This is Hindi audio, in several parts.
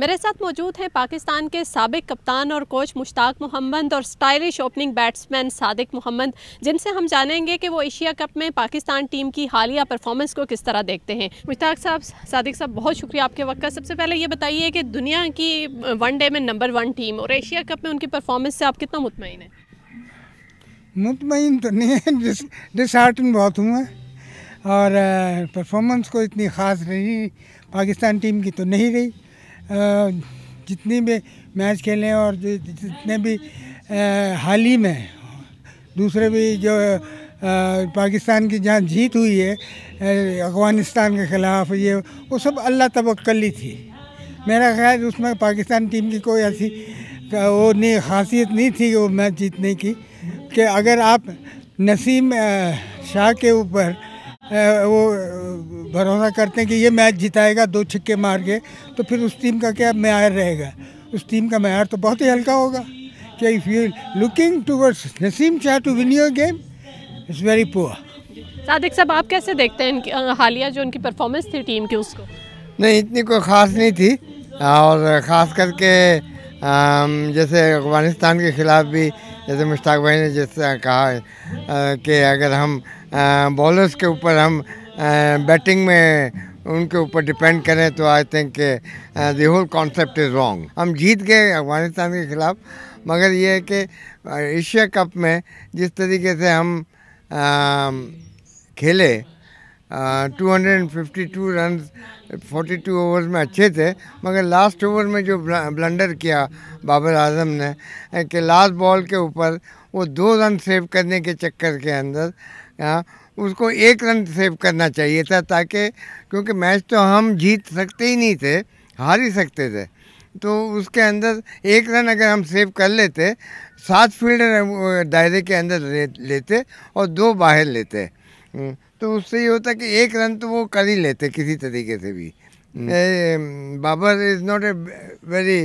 मेरे साथ मौजूद हैं पाकिस्तान के सबक कप्तान और कोच मुश्ताक मोहम्मद और stylish opening batsman Sadiq Mohammad जिनसे हम जानेंगे कि वो एशिया कप में पाकिस्तान टीम की हालिया परफॉर्मेंस को किस तरह देखते हैं मुश्ताक साहब सादिक साहब बहुत शुक्रिया आपके वक्त का सबसे पहले ये बताइए कि दुनिया की वनडे में नंबर वन टीम और एशिया कप में उनकी परफॉर्मेंस से आप कितना मुतमिन है मुतमिन तो नहीं है डिस बहुत हुआ और परफॉर्मेंस को इतनी ख़ास रही पाकिस्तान टीम की तो नहीं रही जितने भी मैच खेले और जितने भी हाल ही में दूसरे भी जो पाकिस्तान की जहाँ जीत हुई है अफगानिस्तान के ख़िलाफ़ ये वो सब अल्लाह तबक्ली थी मेरा ख्याल उसमें पाकिस्तान टीम की कोई ऐसी वो नहीं खासियत नहीं थी वो मैच जीतने की कि अगर आप नसीम शाह के ऊपर वो भरोसा करते हैं कि ये मैच जिताएगा दो छक्के मार के तो फिर उस टीम का क्या मैार रहेगा उस टीम का मैार तो बहुत ही हल्का होगा क्या if you looking towards Naseem Shah to win your game it's very poor Sadiq साहब आप कैसे देखते हैं इनकी हालिया जो उनकी परफॉर्मेंस थी टीम की उसको नहीं इतनी कोई ख़ास नहीं थी और ख़ास करके जैसे अफगानिस्तान के ख़िलाफ़ भी जैसे मुश्ताक भाई ने जैसे कहा कि अगर हम बॉलर्स के ऊपर हम बैटिंग uh, में उनके ऊपर डिपेंड करें तो I think the whole concept is wrong हम जीत गए अफगानिस्तान के ख़िलाफ़ मगर ये है कि uh, एशिया कप में जिस तरीके से हम आ, um, खेले two hundred and fifty two run forty two overs में अच्छे थे मगर लास्ट ओवर में जो ब्लंडर किया बाबर आजम ने कि लास्ट बॉल के ऊपर वो दो रन सेव करने के चक्कर के अंदर उसको एक रन सेव करना चाहिए था ताकि क्योंकि मैच तो हम जीत सकते ही नहीं थे हार ही सकते थे तो उसके अंदर एक रन अगर हम सेव कर लेते सात फील्डर दायरे के अंदर ले, लेते और दो बाहर लेते हम्म, तो उससे ये होता कि एक रन तो वो कर ही लेते किसी तरीके से भी हम्म। Babar is not a very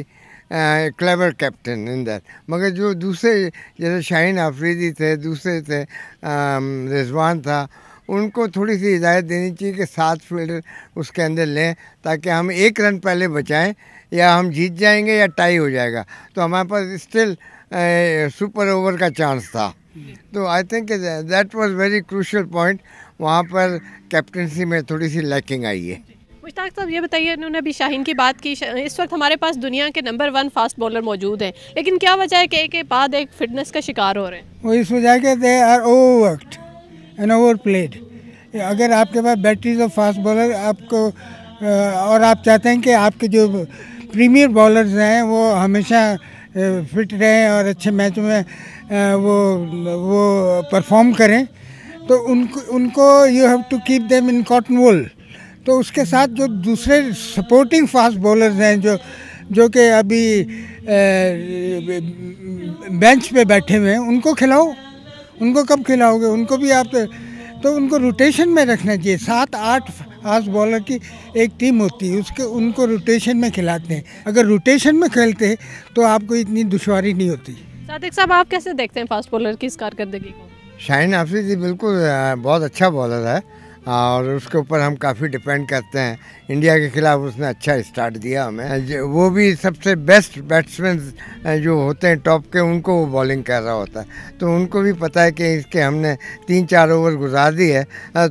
clever captain in that मगर जो दूसरे जैसे शाहीन आफरीदी थे दूसरे थे um, रिजवान था उनको थोड़ी सी हिदायत देनी चाहिए कि सात फील्डर उसके अंदर लें ताकि हम एक रन पहले बचाएं या हम जीत जाएंगे या टाई हो जाएगा तो हमारे पास स्टिल सुपर ओवर का चांस था तो I think that was very crucial point वहाँ पर कैप्टनसी में थोड़ी सी लैकिंग आई है मुश्ताक साहब ये बताइए उन्होंने अभी शाहीन की बात की इस वक्त हमारे पास दुनिया के नंबर वन फास्ट बॉलर मौजूद हैं लेकिन क्या वजह है कि एक बाद एक फिटनेस का शिकार हो रहे हैं वो इस वजह के they are overed and over played अगर आपके पास बैटरीज ऑफ फास्ट बॉलर आपको और आप चाहते हैं कि आपके जो प्रीमियर बॉलर्स हैं वो हमेशा फिट रहें और अच्छे मैच में वो वो परफॉर्म करें तो उनको उनको you have to keep them in cotton wool तो उसके साथ जो दूसरे सपोर्टिंग फास्ट बॉलर्स हैं जो जो कि अभी बेंच पे बैठे हुए हैं उनको खिलाओ उनको कब खिलाओगे उनको भी आप तो उनको रोटेशन में रखना चाहिए सात आठ फास्ट बॉलर की एक टीम होती है उसके उनको रोटेशन में खिलाते हैं अगर रोटेशन में खेलते तो आपको इतनी दुशारी नहीं होती सादिक साहब आप कैसे देखते हैं फास्ट बॉलर की इस कारकर्दगी को शाहिन जी बिल्कुल बहुत अच्छा बॉलर है और उसके ऊपर हम काफ़ी डिपेंड करते हैं इंडिया के खिलाफ उसने अच्छा स्टार्ट दिया हमें वो भी सबसे बेस्ट बैट्समैन जो होते हैं टॉप के उनको वो बॉलिंग कर रहा होता है तो उनको भी पता है कि इसके हमने तीन चार ओवर गुजार दी है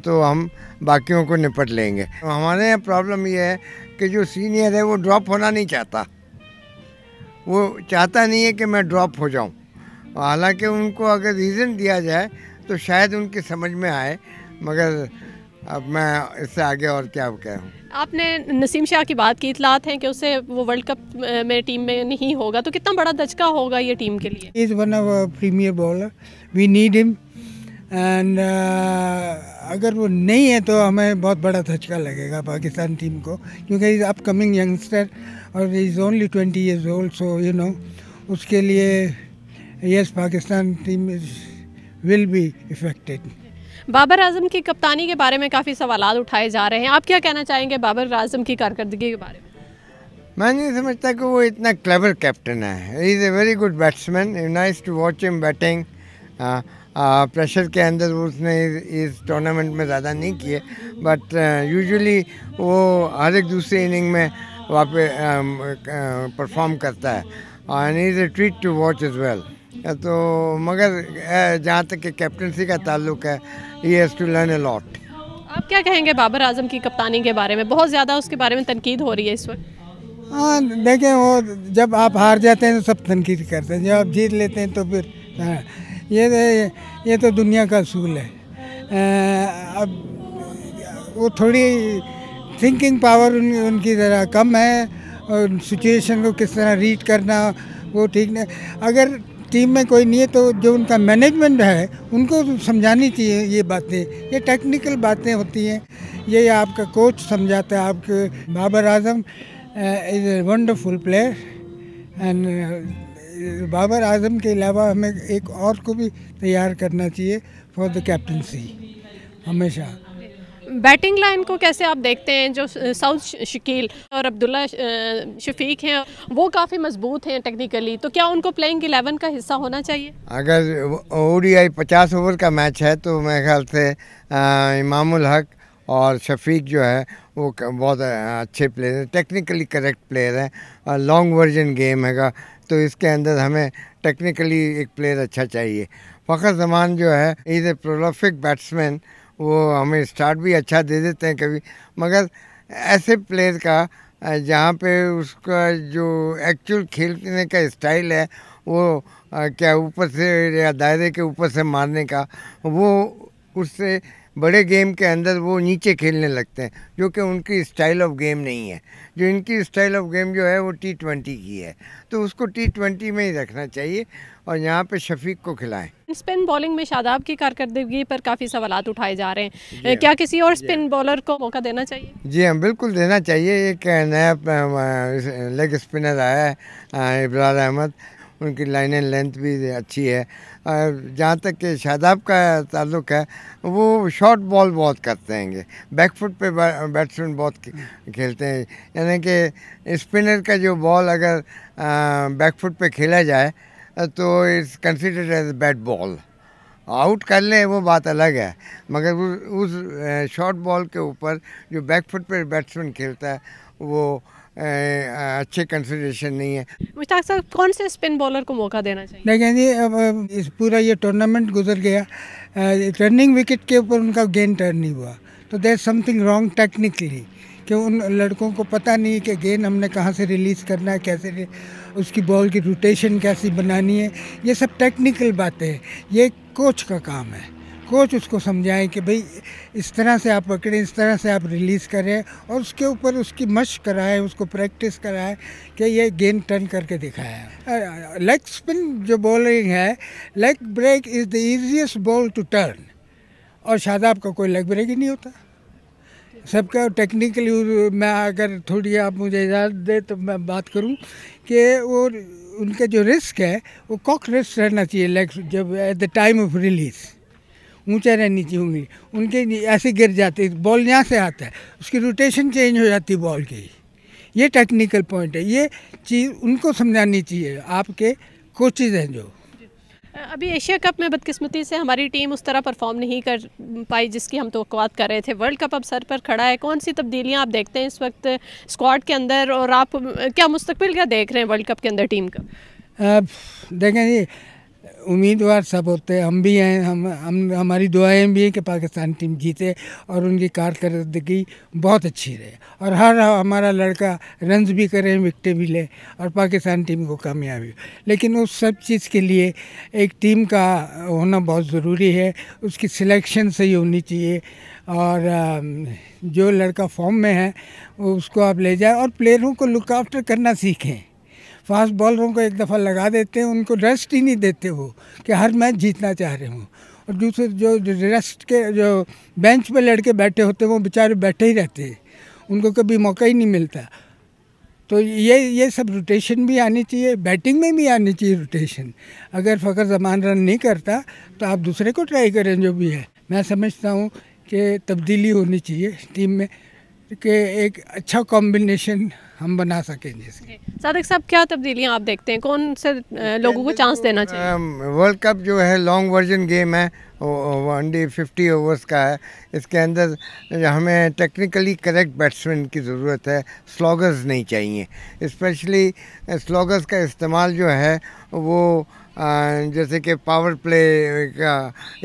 तो हम बाकियों को निपट लेंगे हमारे यहाँ प्रॉब्लम ये है कि जो सीनियर है वो ड्रॉप होना नहीं चाहता वो चाहता नहीं है कि मैं ड्रॉप हो जाऊँ हालांकि उनको अगर रीज़न दिया जाए तो शायद उनके समझ में आए मगर अब मैं इससे आगे और क्या कहूँ आपने नसीम शाह की बात की इतलात है कि उसे वो वर्ल्ड कप में टीम में नहीं होगा तो कितना बड़ा दचका होगा ये टीम के लिए is one of premier bowler we need him and अगर वो नहीं है तो हमें बहुत बड़ा धचका लगेगा पाकिस्तान टीम को क्योंकि इज़ अपकमिंग यंगस्टर और is only twenty years old so you know उसके लिए yes Pakistan team is will be affected Babar Azam की कप्तानी के बारे में काफ़ी सवाल उठाए जा रहे हैं आप क्या कहना चाहेंगे बाबर आजम की कारकर्दगी के बारे में मैं नहीं समझता कि वो इतना क्लेवर कैप्टन है is a very good batsman nice to watch him batting pressure के अंदर उसने इस टूर्नामेंट में ज़्यादा नहीं किए बट यूजुअली वो हर एक दूसरे इनिंग में वापस परफॉर्म करता है and is a treat to watch is well तो मगर जहाँ तक कि कैप्टनसी का ताल्लुक है ये टू लर्न लॉट आप क्या कहेंगे बाबर आजम की कप्तानी के बारे में बहुत ज़्यादा उसके बारे में तनकीद हो रही है इस वक्त हाँ देखें वो जब आप हार जाते हैं तो सब तनकीद करते हैं जब आप जीत लेते हैं तो फिर हाँ, ये तो, ये तो दुनिया का असूल है अब वो थोड़ी थिंकिंग पावर उन, उनकी ज़रा कम है और सिचुएशन को किस तरह रीड करना वो ठीक नहीं अगर टीम में कोई नहीं है तो जो उनका मैनेजमेंट है उनको समझानी चाहिए ये बातें ये टेक्निकल बातें होती हैं ये आपका कोच समझाता है आपके Babar Azam is a wonderful player and Babar Azam के अलावा हमें एक और को भी तैयार करना चाहिए फॉर द कैप्टनसी हमेशा बैटिंग लाइन को कैसे आप देखते हैं जो साउथ शकील और अब्दुल्ला शफीक हैं वो काफ़ी मजबूत हैं टेक्निकली तो क्या उनको प्लेइंग एलेवन का हिस्सा होना चाहिए अगर ओडीआई पचास ओवर का मैच है तो मेरे ख्याल से इमामुल हक और शफीक जो है वो बहुत अच्छे प्लेयर हैं टेक्निकली करेक्ट प्लेयर हैं लॉन्ग वर्जन गेम हैगा तो इसके अंदर हमें टेक्निकली एक प्लेयर अच्छा चाहिए फ़खर जमान जो है इज़ ए प्रोलोफिक बैट्समैन वो हमें स्टार्ट भी अच्छा दे देते हैं कभी मगर ऐसे प्लेयर का जहाँ पे उसका जो एक्चुअल खेलने का स्टाइल है वो क्या ऊपर से या दायरे के ऊपर से मारने का वो उससे बड़े गेम के अंदर वो नीचे खेलने लगते हैं जो कि उनकी स्टाइल ऑफ गेम नहीं है जो इनकी स्टाइल ऑफ गेम जो है वो टी ट्वेंटी की है तो उसको टी ट्वेंटी में ही रखना चाहिए और यहाँ पे शफीक को खिलाएं स्पिन बॉलिंग में शादाब की कारकर्दगी पर काफ़ी सवाल उठाए जा रहे हैं हाँ। क्या किसी और हाँ। स्पिन बॉलर को मौका देना चाहिए जी हाँ बिल्कुल देना चाहिए एक नया लेग स्पिनर आया है इबरार अहमद उनकी लाइन एंड लेंथ भी अच्छी है और जहाँ तक कि शादाब का ताल्लुक है वो शॉर्ट बॉल बहुत करते बैक बैकफुट पे बैट्समैन बहुत खेलते हैं यानी कि स्पिनर का जो बॉल अगर बैकफुट पे खेला जाए तो it's considered as bat ball out कर लें वो बात अलग है मगर उस शॉर्ट बॉल के ऊपर जो बैकफुट पे बैट्समैन खेलता है वो अच्छे कंसिडरेशन नहीं है मुश्ताक साहब कौन से स्पिन बॉलर को मौका देना चाहिए देखिए जी अब इस पूरा ये टूर्नामेंट गुजर गया रनिंग विकेट के ऊपर उनका गेंद टर्न नहीं हुआ तो देर समथिंग रॉन्ग टेक्निकली कि उन लड़कों को पता नहीं है कि गेंद हमने कहाँ से रिलीज़ करना है कैसे उसकी बॉल की रोटेशन कैसी बनानी है ये सब टेक्निकल बातें हैं ये कोच का काम है कोच उसको समझाएं कि भाई इस तरह से आप पकड़ें इस तरह से आप रिलीज़ करें और उसके ऊपर उसकी मश कराएं उसको प्रैक्टिस कराएं कि ये गेंद टर्न करके दिखाया लेग स्पिन जो बॉलिंग है leg break is the easiest ball to turn और शादाब का कोई लेग ब्रेक ही नहीं होता सबका टेक्निकली मैं अगर थोड़ी आप मुझे इजाज़त दें तो मैं बात करूं कि वो उनका जो रिस्क है वो कॉक रिस्क रहना चाहिए लेग जब at the time of release ऊंचा रहे नीचे होंगे उनके ऐसे गिर जाती बॉल यहाँ से आता है उसकी रोटेशन चेंज हो जाती बॉल की ये टेक्निकल पॉइंट है ये चीज़ उनको समझानी चाहिए आपके कोचिज हैं जो अभी एशिया कप में बदकिस्मती से हमारी टीम उस तरह परफॉर्म नहीं कर पाई जिसकी हम तो कर रहे थे वर्ल्ड कप अब सर पर खड़ा है कौन सी तब्दीलियां आप देखते हैं इस वक्त स्क्वाड के अंदर और आप क्या मुस्तबिल क्या देख रहे हैं वर्ल्ड कप के अंदर टीम का देखें जी उम्मीदवार सब होते हैं हम भी हैं हम हम हमारी दुआएं भी हैं कि पाकिस्तान टीम जीते और उनकी कारकर्दगी बहुत अच्छी रहे और हर हमारा लड़का रन भी करें विकटें भी लें और पाकिस्तान टीम को कामयाबी लेकिन उस सब चीज़ के लिए एक टीम का होना बहुत ज़रूरी है उसकी सिलेक्शन सही होनी चाहिए और जो लड़का फॉर्म में है उसको आप ले जाए और प्लेयरों को लुक आफ्टर करना सीखें फास्ट बॉलरों को एक दफ़ा लगा देते हैं उनको रेस्ट ही नहीं देते वो कि हर मैच जीतना चाह रहे हूँ और दूसरे जो रेस्ट के जो बेंच पर लड़के बैठे होते हैं वो बेचारे बैठे ही रहते हैं उनको कभी मौका ही नहीं मिलता तो ये ये सब रोटेशन भी आनी चाहिए बैटिंग में भी आनी चाहिए रोटेशन अगर फ़खर जमान रन नहीं करता तो आप दूसरे को ट्राई करें जो भी है मैं समझता हूँ कि तब्दीली होनी चाहिए टीम में के एक अच्छा कॉम्बिनेशन हम बना सकेंगे इसके सादक साहब क्या तब्दीलियां आप देखते हैं कौन से लोगों को चांस देना चाहिए वर्ल्ड कप जो है लॉन्ग वर्जन गेम है वनडे फिफ्टी ओवर्स का है इसके अंदर हमें टेक्निकली करेक्ट बैट्समैन की ज़रूरत है स्लॉगर्स नहीं चाहिए स्पेशली स्लॉगर्स का इस्तेमाल जो है वो जैसे कि पावर प्ले का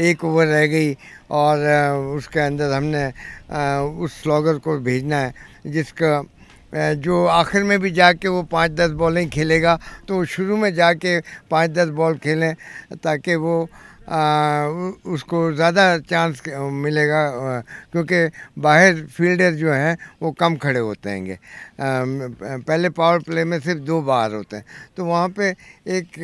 एक ओवर रह गई और उसके अंदर हमने उस स्लॉगर को भेजना है जिसका जो आखिर में भी जाके वो पाँच दस बॉलें खेलेगा तो शुरू में जाके पाँच दस बॉल खेलें ताकि वो आ, उसको ज़्यादा चांस मिलेगा क्योंकि बाहर फील्डर जो हैं वो कम खड़े होते हैंगे पहले पावर प्ले में सिर्फ दो बाहर होते हैं तो वहाँ पे एक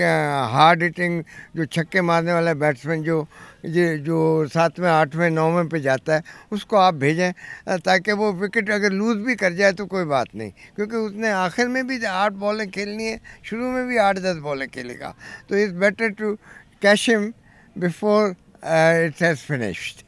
हार्ड हिटिंग जो छक्के मारने वाला बैट्समैन जो ये जो सातवें आठवें नौवें पे जाता है उसको आप भेजें ताकि वो विकेट अगर लूज़ भी कर जाए तो कोई बात नहीं क्योंकि उसने आखिर में भी आठ बॉलें खेलनी है शुरू में भी आठ दस बॉलें खेलेगा तो is better to cash before uh, it has finished.